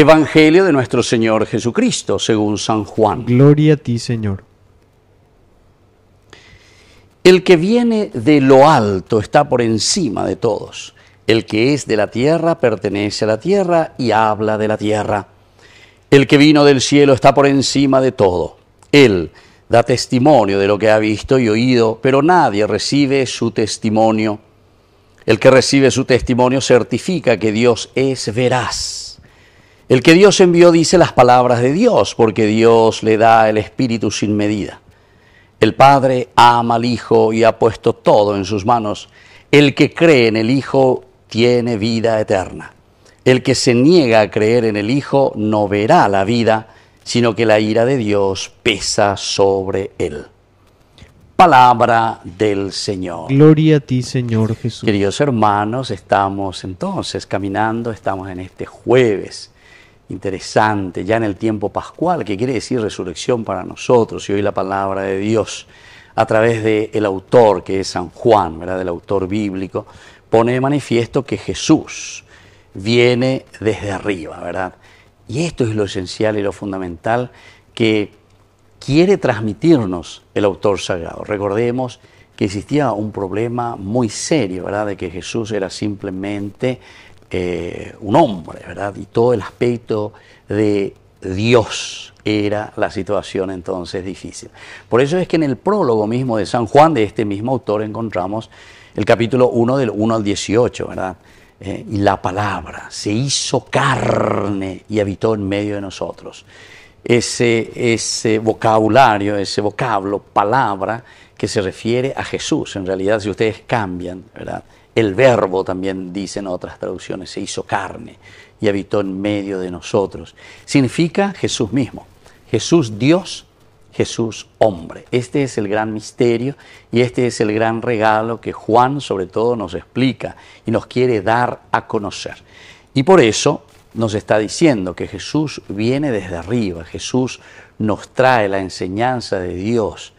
Evangelio de nuestro Señor Jesucristo, según San Juan. Gloria a ti, Señor. El que viene de lo alto está por encima de todos. El que es de la tierra pertenece a la tierra y habla de la tierra. El que vino del cielo está por encima de todo. Él da testimonio de lo que ha visto y oído, pero nadie recibe su testimonio. El que recibe su testimonio certifica que Dios es veraz. El que Dios envió dice las palabras de Dios, porque Dios le da el Espíritu sin medida. El Padre ama al Hijo y ha puesto todo en sus manos. El que cree en el Hijo tiene vida eterna. El que se niega a creer en el Hijo no verá la vida, sino que la ira de Dios pesa sobre él. Palabra del Señor. Gloria a ti, Señor Jesús. Queridos hermanos, estamos entonces caminando, estamos en este jueves interesante, ya en el tiempo pascual, que quiere decir resurrección para nosotros, y hoy la palabra de Dios a través del el autor, que es San Juan, ¿verdad? el autor bíblico, pone de manifiesto que Jesús viene desde arriba, ¿verdad? Y esto es lo esencial y lo fundamental que quiere transmitirnos el autor sagrado. Recordemos que existía un problema muy serio, ¿verdad? De que Jesús era simplemente eh, un hombre, ¿verdad? Y todo el aspecto de Dios era la situación entonces difícil. Por eso es que en el prólogo mismo de San Juan, de este mismo autor, encontramos el capítulo 1 del 1 al 18, ¿verdad? Eh, y la palabra se hizo carne y habitó en medio de nosotros. Ese, ese vocabulario, ese vocablo, palabra, que se refiere a Jesús. En realidad, si ustedes cambian, ¿verdad? El verbo también dicen otras traducciones, se hizo carne y habitó en medio de nosotros. Significa Jesús mismo, Jesús Dios, Jesús hombre. Este es el gran misterio y este es el gran regalo que Juan sobre todo nos explica y nos quiere dar a conocer. Y por eso nos está diciendo que Jesús viene desde arriba, Jesús nos trae la enseñanza de Dios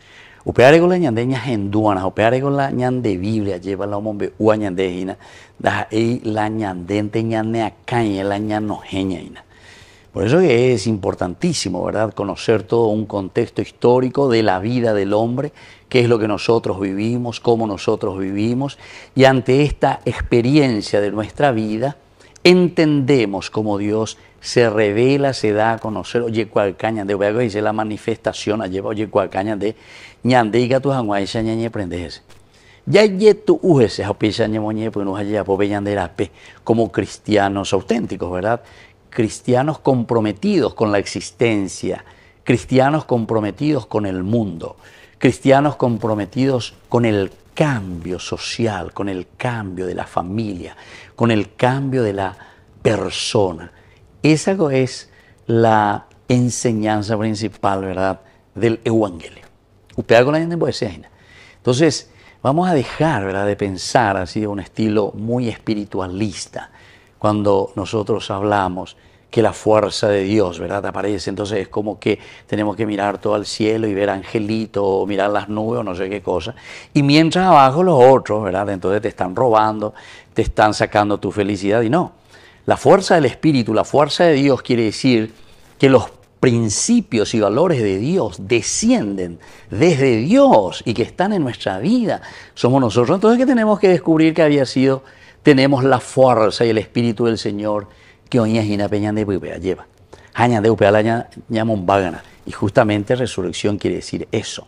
Upearegola ñandeña henduana, la ñande Biblia, lleva la homombe ñande hina, da ei la ñandente ñane y la ñanojeña hina. Por eso que es importantísimo, ¿verdad?, conocer todo un contexto histórico de la vida del hombre, qué es lo que nosotros vivimos, cómo nosotros vivimos, y ante esta experiencia de nuestra vida, entendemos cómo Dios se revela, se da a conocer. Oye, cualcaña de que dice la manifestación, lleva oye, cualcaña de ñandiga tu janguay, se ñañe prendes. Ya yetu ujese, uh, japisa ñemoñe, pues no haya pues, ñanderape, como cristianos auténticos, ¿verdad? Cristianos comprometidos con la existencia, cristianos comprometidos con el mundo cristianos comprometidos con el cambio social, con el cambio de la familia, con el cambio de la persona. Esa es la enseñanza principal, ¿verdad?, del Evangelio. Usted la gente pues Entonces, vamos a dejar, ¿verdad?, de pensar así de un estilo muy espiritualista cuando nosotros hablamos que la fuerza de Dios, ¿verdad? Te aparece. Entonces es como que tenemos que mirar todo al cielo y ver angelitos, o mirar las nubes, o no sé qué cosa. Y mientras abajo los otros, ¿verdad? Entonces te están robando, te están sacando tu felicidad y no. La fuerza del Espíritu, la fuerza de Dios quiere decir que los principios y valores de Dios descienden desde Dios y que están en nuestra vida. Somos nosotros entonces que tenemos que descubrir que había sido, tenemos la fuerza y el Espíritu del Señor que es una peña de bibea lleva. Haña de llama un Y justamente resurrección quiere decir eso.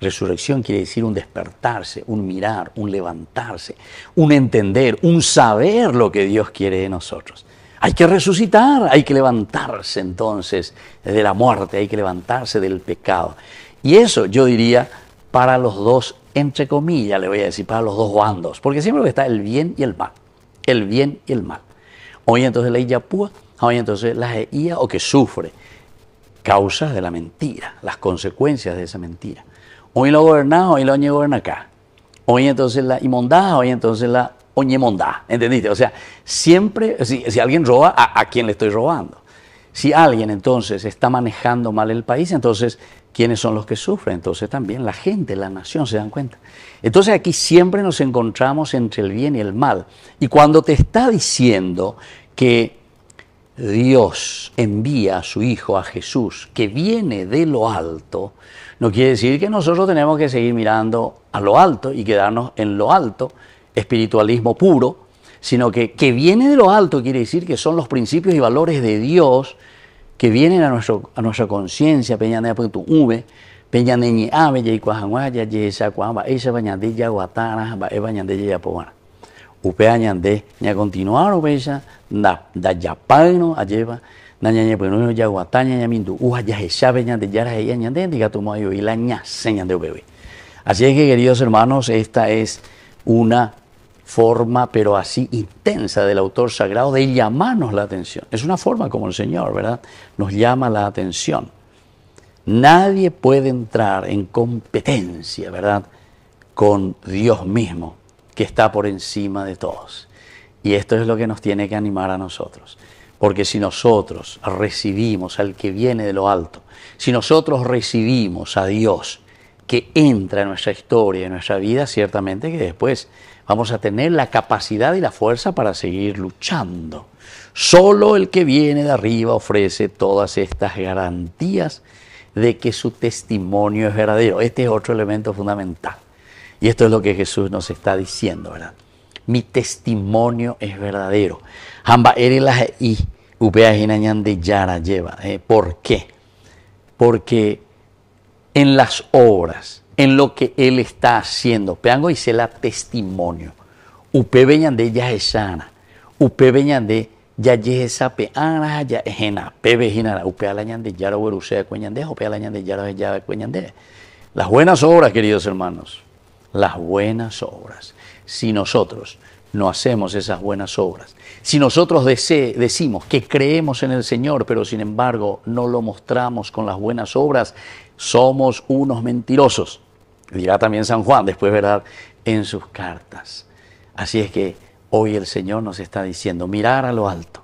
Resurrección quiere decir un despertarse, un mirar, un levantarse, un entender, un saber lo que Dios quiere de nosotros. Hay que resucitar, hay que levantarse entonces de la muerte, hay que levantarse del pecado. Y eso yo diría para los dos, entre comillas, le voy a decir, para los dos bandos, porque siempre está el bien y el mal, el bien y el mal. Hoy entonces la Iyapúa, hoy entonces la Ia o que sufre causas de la mentira, las consecuencias de esa mentira. Hoy lo gobernado hoy la gobernado acá. Hoy entonces la imondá, hoy entonces la oñemondá. ¿Entendiste? O sea, siempre, si, alguien roba, ¿a, ¿a quién le estoy robando? Si alguien entonces está manejando mal el país, entonces quiénes son los que sufren. Entonces también la gente, la nación se dan cuenta. Entonces aquí siempre nos encontramos entre el bien y el mal. Y cuando te está diciendo que Dios envía a su Hijo, a Jesús, que viene de lo alto, no quiere decir que nosotros tenemos que seguir mirando a lo alto y quedarnos en lo alto, espiritualismo puro, sino que que viene de lo alto quiere decir que son los principios y valores de Dios, que vienen a, nuestro, a nuestra conciencia, Peñanea punto V, Peñaneñi Ave, Yeicuajanguaya, y Esa Bañande, Yaguatara, Bae Bañande, Yapoana. Upe Añande, continuaron continuar Obesa, Da ya Yapano, Ayeva, Nañaña ya Yaguataña, Yamindu, Uja, Yajesa, ya Yaraje, diga tu Ayo, y la Ña, señal de Obebe. Así es que, queridos hermanos, esta es una forma, pero así intensa del autor sagrado de llamarnos la atención. Es una forma como el Señor, ¿verdad? Nos llama la atención. Nadie puede entrar en competencia, ¿verdad? Con Dios mismo, que está por encima de todos. Y esto es lo que nos tiene que animar a nosotros. Porque si nosotros recibimos al que viene de lo alto, si nosotros recibimos a Dios que entra en nuestra historia, en nuestra vida, ciertamente que después vamos a tener la capacidad y la fuerza para seguir luchando. Solo el que viene de arriba ofrece todas estas garantías de que su testimonio es verdadero. Este es otro elemento fundamental. Y esto es lo que Jesús nos está diciendo, ¿verdad? Mi testimonio es verdadero. ¿Por qué? Porque en las obras en lo que Él está haciendo. Peango y la testimonio. Upe de ya es sana. Upe ya esa peana, ya es ena. Pebe jinara. Upe de Las buenas obras, queridos hermanos. Las buenas obras. Si nosotros no hacemos esas buenas obras. Si nosotros decimos que creemos en el Señor, pero sin embargo no lo mostramos con las buenas obras, somos unos mentirosos dirá también San Juan, después, ¿verdad?, en sus cartas. Así es que hoy el Señor nos está diciendo, mirar a lo alto,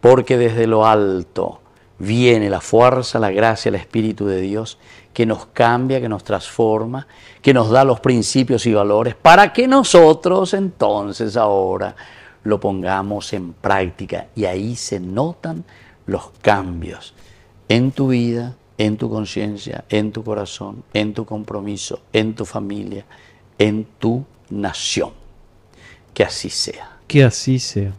porque desde lo alto viene la fuerza, la gracia, el Espíritu de Dios que nos cambia, que nos transforma, que nos da los principios y valores para que nosotros entonces ahora lo pongamos en práctica. Y ahí se notan los cambios en tu vida, en tu conciencia, en tu corazón, en tu compromiso, en tu familia, en tu nación. Que así sea. Que así sea.